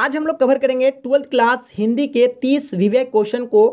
आज हम लोग कवर करेंगे ट्वेल्थ क्लास हिंदी के तीस विवेक क्वेश्चन को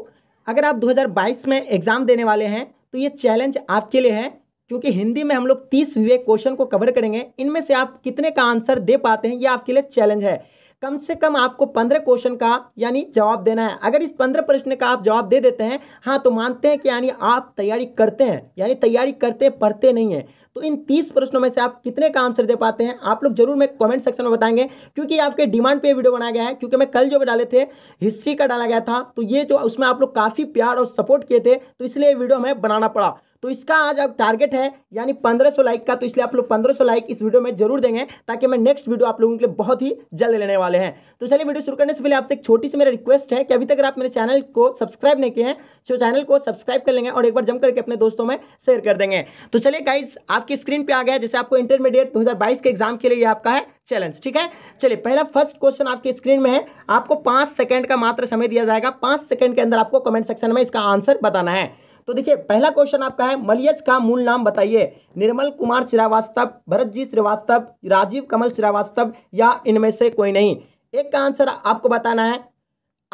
अगर आप 2022 में एग्ज़ाम देने वाले हैं तो ये चैलेंज आपके लिए है क्योंकि हिंदी में हम लोग तीस विवेक क्वेश्चन को कवर करेंगे इनमें से आप कितने का आंसर दे पाते हैं ये आपके लिए चैलेंज है कम से कम आपको पंद्रह क्वेश्चन का यानी जवाब देना है अगर इस पंद्रह प्रश्न का आप जवाब दे देते हैं हाँ तो मानते हैं कि यानी आप तैयारी करते हैं यानी तैयारी करते पढ़ते नहीं है तो इन तीस प्रश्नों में से आप कितने का आंसर दे पाते हैं आप लोग जरूर मैं कमेंट सेक्शन में बताएंगे क्योंकि आपके डिमांड पे वीडियो बनाया गया है क्योंकि मैं कल जो डाले थे हिस्ट्री का डाला गया था तो ये जो उसमें आप लोग काफ़ी प्यार और सपोर्ट किए थे तो इसलिए वीडियो हमें बनाना पड़ा तो इसका आज अब टारगेट है यानी 1500 लाइक का तो इसलिए आप लोग 1500 लाइक इस वीडियो में जरूर देंगे ताकि मैं नेक्स्ट वीडियो आप लोगों के लिए बहुत ही जल्द लेने वाले हैं तो चलिए वीडियो शुरू करने से पहले आपसे एक छोटी सी मेरा रिक्वेस्ट है कि अभी तक आप मेरे चैनल को सब्सक्राइब नहीं किए हैं तो चैनल को सब्सक्राइब कर लेंगे और एक बार जम करके अपने दोस्तों में शेयर कर देंगे तो चलिए गाइज आपकी स्क्रीन पर आ गया जैसे आपको इंटरमीडिएट दो के एग्जाम के लिए आपका है चैलेंज ठीक है चलिए पहला फर्स्ट क्वेश्चन आपकी स्क्रीन में है आपको पाँच सेकंड का मात्र समय दिया जाएगा पाँच सेकंड के अंदर आपको कमेंट सेक्शन में इसका आंसर बताना है तो देखिए पहला क्वेश्चन आपका है मलियज का मूल नाम बताइए निर्मल कुमार श्रीवास्तव भरत जी श्रीवास्तव राजीव कमल श्रीवास्तव या इनमें से कोई नहीं एक का आंसर आपको बताना है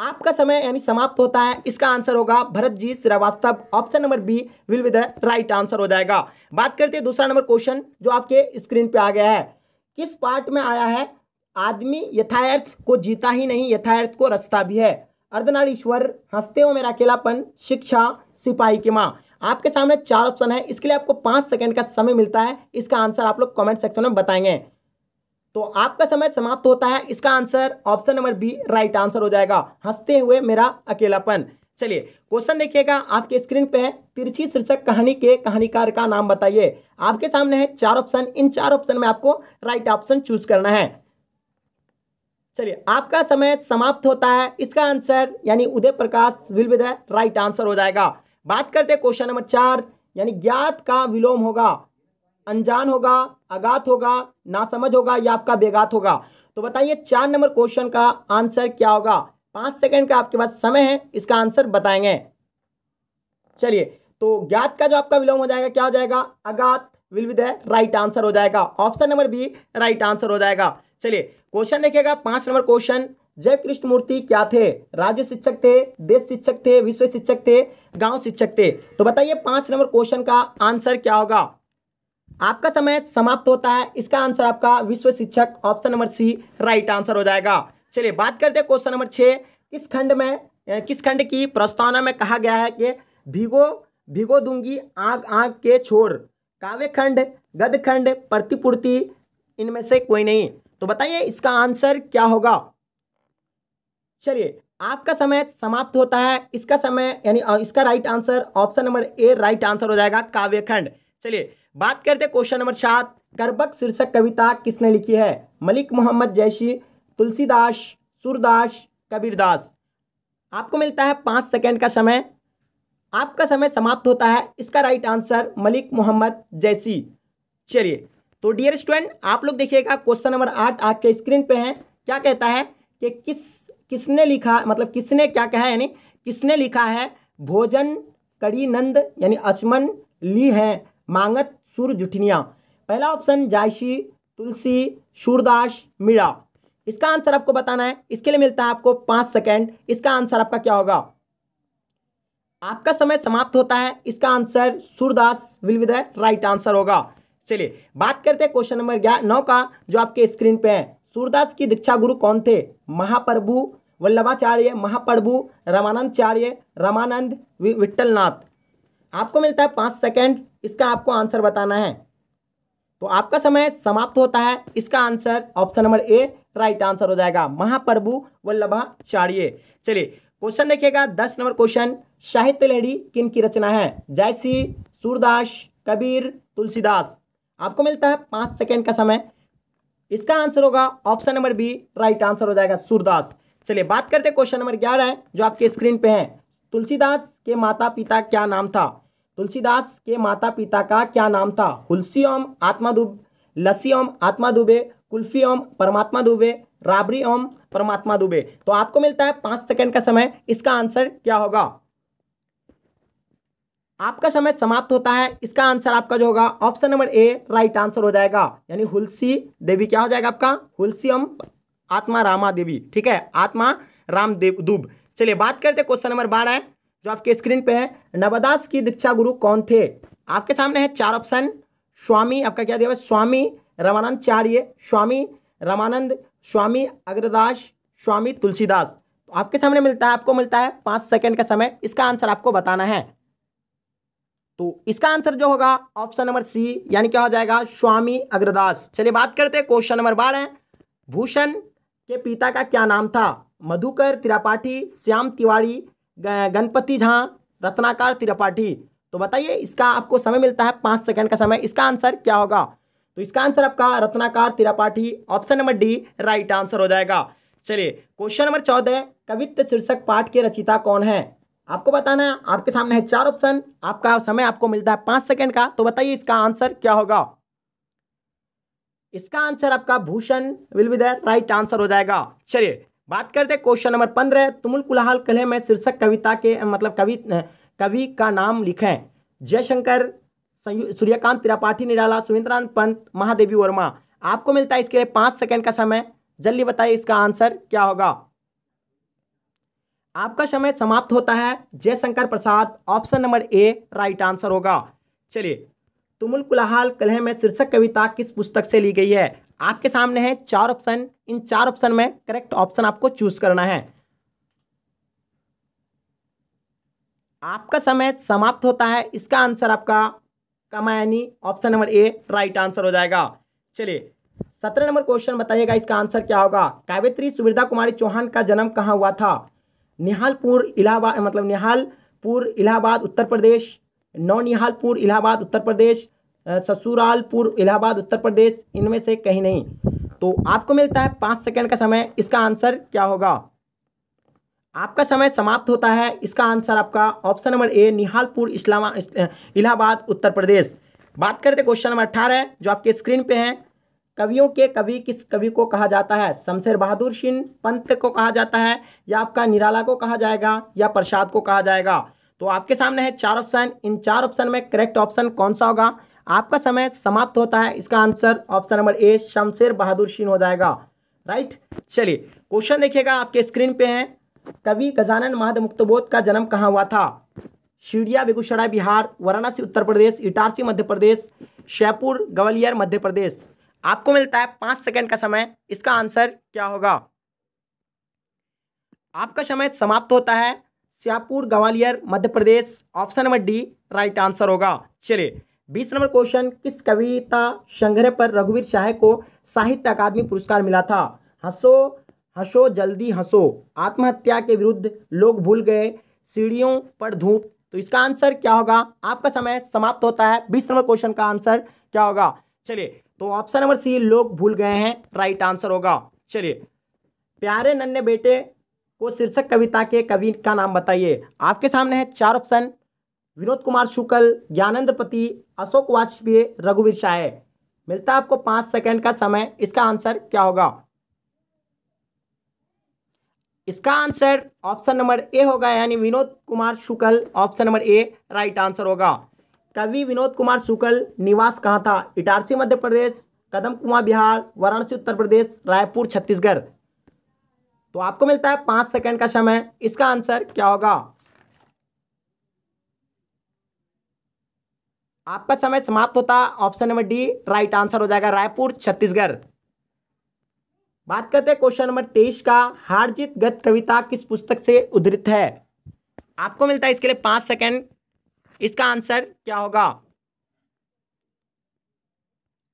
आपका समय यानी समाप्त होता है इसका आंसर होगा Bharat ji Shrivastava option number B will be the right answer हो जाएगा बात करते हैं दूसरा नंबर क्वेश्चन जो आपके स्क्रीन पे आ गया है किस पार्ट में आया है आदमी यथार्थ को जीता ही नहीं यथार्थ को रचता भी है अर्धनारीश्वर हंसते हो मेरा अकेलापन शिक्षा सिपाही की माँ आपके सामने चार ऑप्शन है इसके लिए आपको पांच सेकेंड का समय मिलता है इसका आंसर आप लोग कमेंट सेक्शन में बताएंगे तो आपका समय समाप्त होता है इसका answer option number B right answer हो जाएगा हंसते हुए मेरा अकेलापन चलिए क्वेश्चन देखिएगा आपके स्क्रीन पे है तिरछी शीर्षक कहानी के कहानीकार का नाम बताइए आपके सामने है चार ऑप्शन इन चार ऑप्शन में आपको राइट ऑप्शन चूज करना है चलिए आपका समय समाप्त होता है इसका आंसर यानी Uday Prakash will be the right answer हो जाएगा बात करते हैं क्वेश्चन नंबर चार यानी ज्ञात का विलोम होगा अनजान होगा अगात होगा नासमझ होगा या आपका बेगात होगा तो बताइए चार नंबर क्वेश्चन का आंसर क्या होगा पांच सेकंड का आपके पास समय है इसका आंसर बताएंगे चलिए तो ज्ञात का जो आपका विलोम हो जाएगा क्या हो जाएगा अगात विल विद राइट आंसर हो जाएगा option number B right answer हो जाएगा चलिए क्वेश्चन देखिएगा पांच नंबर क्वेश्चन जय कृष्ण मूर्ति क्या थे राज्य शिक्षक थे देश शिक्षक थे विश्व शिक्षक थे गांव शिक्षक थे तो बताइए पांच नंबर क्वेश्चन का आंसर क्या होगा आपका समय समाप्त होता है इसका आंसर आपका विश्व शिक्षक option number C right answer हो जाएगा चलिए बात करते हैं क्वेश्चन नंबर छः किस खंड में किस खंड की प्रस्तावना में कहा गया है कि भिगो भिगो दूंगी आग आग के छोड़ काव्य खंड गद खंड प्रतिपूर्ति इनमें से कोई नहीं तो बताइए इसका आंसर क्या होगा चलिए आपका समय समाप्त होता है इसका समय यानी इसका right answer option number A right answer हो जाएगा काव्यखंड चलिए बात करते क्वेश्चन नंबर सात करबक शीर्षक कविता किसने लिखी है मलिक मोहम्मद जैशी तुलसीदास सूरदास कबीरदास आपको मिलता है पाँच सेकेंड का समय आपका समय समाप्त होता है इसका राइट आंसर मलिक मोहम्मद जैसी चलिए तो डियर स्टूडेंट आप लोग देखिएगा क्वेश्चन नंबर आठ आपके स्क्रीन पे है क्या कहता है कि किस किसने लिखा मतलब किसने क्या कहा यानी किसने लिखा है भोजन कड़ी नंद यानी अचमन ली है मांगत सुर जुठनिया पहला ऑप्शन जायशी तुलसी सूरदास मीणा इसका आंसर आपको बताना है इसके लिए मिलता है आपको पाँच सेकेंड इसका आंसर आपका क्या होगा आपका समय समाप्त होता है इसका answer Surdas will be the right answer होगा चलिए बात करते हैं क्वेश्चन नंबर ग्यारह नौ का जो आपके स्क्रीन पे है सूरदास की दीक्षा गुरु कौन थे महाप्रभु वल्लभाचार्य महाप्रभु रामानंदचार्य रामानंद विट्ठलनाथ आपको मिलता है पाँच सेकेंड इसका आपको आंसर बताना है तो आपका समय समाप्त होता है इसका answer option number A right answer हो जाएगा महाप्रभु वल्लभाचार्य चलिए क्वेश्चन देखिएगा दस नंबर क्वेश्चन साहित्य लेड़ी किन की रचना है जयसी सूरदास कबीर तुलसीदास आपको मिलता है पाँच सेकेंड का समय इसका आंसर होगा option number B right answer हो जाएगा सूरदास चलिए बात करते हैं क्वेश्चन नंबर ग्यारह जो आपके स्क्रीन पे है तुलसीदास के माता पिता क्या नाम था तुलसीदास के माता पिता का क्या नाम था हुलसी ओम आत्मा दुब लसी ओम आत्मा दुबे कुल्फी ओम परमात्मा दुबे राबरी ओम परमात्मा दुबे तो आपको मिलता है पाँच सेकंड का समय इसका आंसर क्या होगा आपका समय समाप्त होता है इसका आंसर आपका जो होगा option number A right answer हो जाएगा यानी हुलसी देवी क्या हो जाएगा आपका हुलसीम आत्मा रामा देवी ठीक है आत्मा राम देव दुब चलिए बात करते हैं क्वेश्चन नंबर बारह जो आपके स्क्रीन पे है नवदास की दीक्षा गुरु कौन थे आपके सामने है चार ऑप्शन स्वामी आपका क्या दिया स्वामी स्वामी रमानंदचार्य स्वामी रामानंद स्वामी अग्रदास स्वामी तुलसीदास तो आपके सामने मिलता है आपको मिलता है पाँच सेकंड का समय इसका आंसर आपको बताना है तो इसका आंसर जो होगा ऑप्शन नंबर सी यानी क्या हो जाएगा स्वामी अग्रदास चलिए बात करते हैं क्वेश्चन नंबर बारह भूषण के पिता का क्या नाम था मधुकर त्रिपाठी श्याम तिवारी गणपति झा रत्नाकर त्रिपाठी तो बताइए इसका आपको समय मिलता है पाँच सेकंड का समय इसका आंसर क्या होगा तो इसका आंसर आपका Ratnakar Tripathi option number D right answer हो जाएगा चलिए क्वेश्चन नंबर चौदह कवित्व शीर्षक पाठ के रचिता कौन है आपको बताना है आपके सामने है चार ऑप्शन आपका समय आपको मिलता है पांच सेकंड का तो बताइए इसका आंसर क्या होगा इसका आंसर आपका Bhushan will be the right answer हो जाएगा चलिए बात करते हैं क्वेश्चन नंबर पंद्रह तुमुल कुलाहल कले में शीर्षक कविता के मतलब कवि कवि का नाम लिखें जयशंकर सूर्यकांत त्रिपाठी निराला सुविंद्रान पंत महादेवी वर्मा आपको मिलता है इसके लिए पांच सेकंड का समय जल्दी बताइए इसका आंसर क्या होगा आपका समय समाप्त होता है Jaishankar Prasad option number A right answer होगा चलिए तुमुल कुलाहाल कलह में शीर्षक कविता किस पुस्तक से ली गई है आपके सामने है चार ऑप्शन इन चार ऑप्शन में करेक्ट ऑप्शन आपको चूज करना है आपका समय समाप्त होता है इसका आंसर आपका Kamayani option number A right answer हो जाएगा चलिए सत्रह नंबर क्वेश्चन बताइएगा इसका आंसर क्या होगा कावित्री सुविधा कुमारी चौहान का जन्म कहाँ हुआ था निहालपुर इलाहाबाद मतलब निहालपुर इलाहाबाद उत्तर प्रदेश नौ निहालपुर इलाहाबाद उत्तर प्रदेश ससुरालपुर इलाहाबाद उत्तर प्रदेश इनमें से कहीं नहीं तो आपको मिलता है पाँच सेकंड का समय इसका आंसर क्या होगा आपका समय समाप्त होता है इसका आंसर आपका ऑप्शन नंबर ए निहालपुर इस्लामा इलाहाबाद उत्तर प्रदेश बात करते क्वेश्चन नंबर अट्ठारह जो आपके स्क्रीन पे हैं कवियों के कवि किस कवि को कहा जाता है शमशेर बहादुर सिंह पंत को कहा जाता है या आपका निराला को कहा जाएगा या प्रसाद को कहा जाएगा तो आपके सामने है चार ऑप्शन इन चार ऑप्शन में करेक्ट ऑप्शन कौन सा होगा आपका समय समाप्त होता है इसका answer option number A Shamsher Bahadur Singh हो जाएगा राइट चलिए क्वेश्चन देखिएगा आपके स्क्रीन पे है कवि गजानन महाद मुक्तबोध का जन्म कहाँ हुआ था शिडिया बेगूसराय बिहार वाराणसी उत्तर प्रदेश इटारसी मध्य प्रदेश शयपुर ग्वालियर मध्य प्रदेश आपको मिलता है पांच सेकंड का समय इसका आंसर क्या होगा आपका समय समाप्त होता है Sheopur Gwalior Madhya Pradesh option number D right answer होगा चलिए बीस नंबर क्वेश्चन किस कविता संग्रह पर रघुवीर शाह को साहित्य अकादमी पुरस्कार मिला था हंसो हंसो जल्दी हंसो आत्महत्या के विरुद्ध लोग भूल गए सीढ़ियों पर धूप तो इसका आंसर क्या होगा आपका समय समाप्त होता है बीस नंबर क्वेश्चन का आंसर क्या होगा चलिए तो ऑप्शन नंबर सी लोग भूल गए हैं राइट आंसर होगा चलिए प्यारे नन्हे बेटे को शीर्षक कविता के कवि का नाम बताइए आपके सामने है चार ऑप्शन विनोद कुमार शुक्ल पति अशोक वाजपेयी रघुवीर शाह मिलता है आपको पांच सेकंड का समय इसका आंसर क्या होगा इसका आंसर ऑप्शन नंबर ए होगा यानी Vinod Kumar Shukla option number A right answer होगा कवि विनोद कुमार शुक्ल निवास कहाँ था इटारसी मध्य प्रदेश कदम कुमार बिहार वाराणसी उत्तर प्रदेश रायपुर छत्तीसगढ़ तो आपको मिलता है पाँच सेकंड का समय इसका आंसर क्या होगा आपका समय समाप्त होता option number D right answer हो जाएगा रायपुर छत्तीसगढ़ बात करते हैं क्वेश्चन नंबर तेईस का हार जीत गत कविता किस पुस्तक से उद्धृत है आपको मिलता है इसके लिए पाँच सेकंड इसका आंसर क्या होगा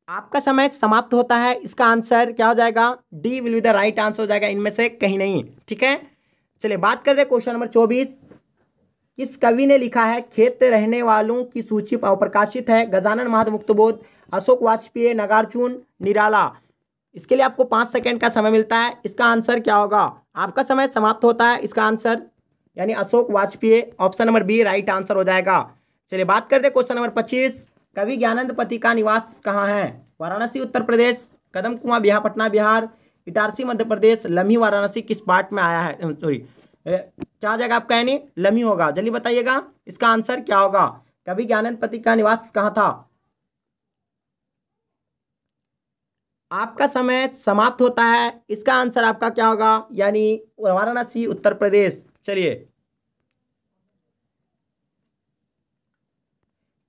आपका समय समाप्त होता है इसका आंसर क्या हो जाएगा D will be the right answer हो जाएगा इनमें से कहीं नहीं ठीक है चलिए बात करते दे क्वेश्चन नंबर चौबीस किस कवि ने लिखा है खेत रहने वालों की सूची प्रकाशित है गजानन महाद बोध अशोक वाजपेयी नगार्जुन निराला इसके लिए आपको पाँच सेकेंड का समय मिलता है इसका आंसर क्या होगा आपका समय समाप्त होता है इसका आंसर यानी Ashok Vajpeyi option number B right answer हो जाएगा चलिए बात करते हैं क्वेश्चन नंबर पच्चीस कवि ज्ञानंद पति का निवास कहाँ है वाराणसी उत्तर प्रदेश कदम कुमा बिहार पटना बिहार इटारसी मध्य प्रदेश लम्ही वाराणसी किस पार्ट में आया है सॉरी क्या जगह आपका यानी लम्ही होगा जल्दी बताइएगा इसका आंसर क्या होगा कवि ज्ञानंद पति का निवास कहाँ था आपका समय समाप्त होता है इसका आंसर आपका क्या होगा यानी वाराणसी उत्तर प्रदेश चलिए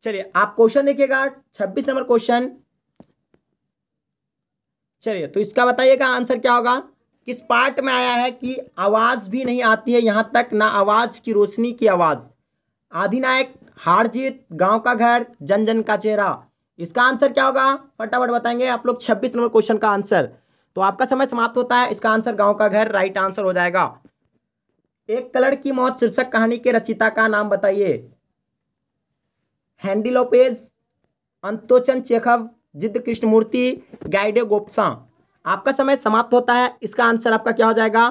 चलिए आप क्वेश्चन देखिएगा छब्बीस नंबर क्वेश्चन चलिए तो इसका बताइएगा आंसर क्या होगा किस पार्ट में आया है कि आवाज भी नहीं आती है यहां तक ना आवाज की रोशनी की आवाज आधिनायक हार जीत गांव का घर जन जन का चेहरा इसका आंसर क्या होगा फटाफट बताएंगे आप लोग छब्बीस नंबर क्वेश्चन का आंसर तो आपका समय समाप्त होता है इसका आंसर गांव का घर राइट आंसर हो जाएगा एक कलर की मौत शीर्षक कहानी के रचिता का नाम बताइए हैंडी लोपेज अंतोचन चेखव कृष्ण कृष्णमूर्ति गाइडे गोपसा आपका समय समाप्त होता है इसका आंसर आपका क्या हो जाएगा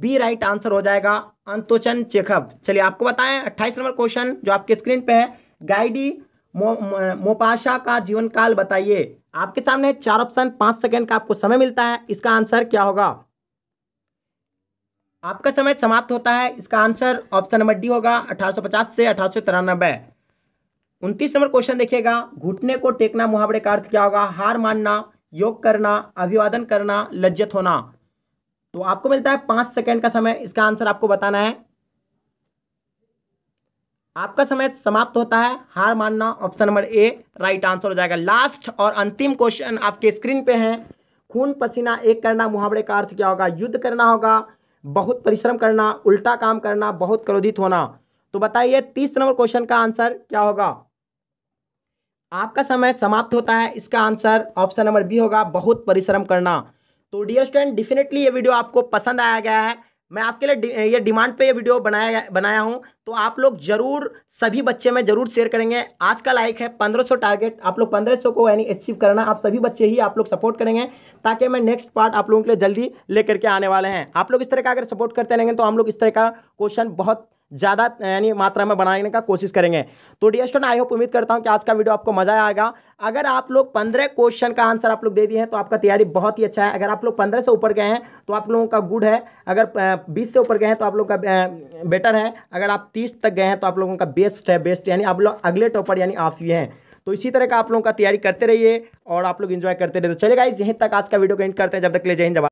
बी राइट आंसर हो जाएगा अंतोचन चेखव चलिए आपको बताएं अट्ठाईस नंबर क्वेश्चन जो आपके स्क्रीन पे है गाइडी मो, मोपाशा का जीवन काल बताइए आपके सामने चार ऑप्शन पांच सेकंड का आपको समय मिलता है इसका आंसर क्या होगा आपका समय समाप्त होता है इसका आंसर ऑप्शन नंबर डी होगा 1850 से अठारह सौ तिरानबे उनतीस नंबर क्वेश्चन देखिएगा घुटने को टेकना मुहावरे का अर्थ क्या होगा हार मानना योग करना अभिवादन करना लज्जत होना तो आपको मिलता है पांच सेकेंड का समय इसका आंसर आपको बताना है आपका समय समाप्त होता है हार मानना option number A right answer हो जाएगा लास्ट और अंतिम क्वेश्चन आपके स्क्रीन पे है खून पसीना एक करना मुहावरे का अर्थ क्या होगा युद्ध करना होगा बहुत परिश्रम करना उल्टा काम करना बहुत क्रोधित होना तो बताइए तीस नंबर क्वेश्चन का आंसर क्या होगा आपका समय समाप्त होता है इसका आंसर ऑप्शन नंबर बी होगा बहुत परिश्रम करना तो डियर स्टूडेंट डेफिनेटली ये वीडियो आपको पसंद आया गया है मैं आपके लिए ये डिमांड पे ये वीडियो बनाया बनाया हूँ तो आप लोग जरूर सभी बच्चे में जरूर शेयर करेंगे आज का लाइक है 1500 टारगेट आप लोग 1500 को यानी अचीव करना आप सभी बच्चे ही आप लोग सपोर्ट करेंगे ताकि मैं नेक्स्ट पार्ट आप लोगों के लिए जल्दी लेकर के आने वाले हैं आप लोग इस तरह का अगर सपोर्ट करते रहेंगे तो हम लोग इस तरह का क्वेश्चन बहुत ज़्यादा यानी मात्रा में बनाने का कोशिश करेंगे तो डी एस्टोन आई होप उम्मीद करता हूँ कि आज का वीडियो आपको मजा आएगा अगर आप लोग पंद्रह क्वेश्चन का आंसर आप लोग दे दिए हैं तो आपका तैयारी बहुत ही अच्छा है अगर आप लोग पंद्रह से ऊपर गए हैं तो आप लोगों का गुड है अगर बीस से ऊपर गए हैं तो आप लोगों का बेटर है अगर आप तीस तक गए हैं तो आप लोगों का बेस्ट है बेस्ट यानी आप लोग अगले टॉपर यानी आप ही हैं तो इसी तरह का आप लोगों का तैयारी करते रहिए और आप लोग इन्जॉय करते रहिए तो चलेगा इस यहीं तक आज का वीडियो को एंड करते हैं जब तक ले जाए जवाब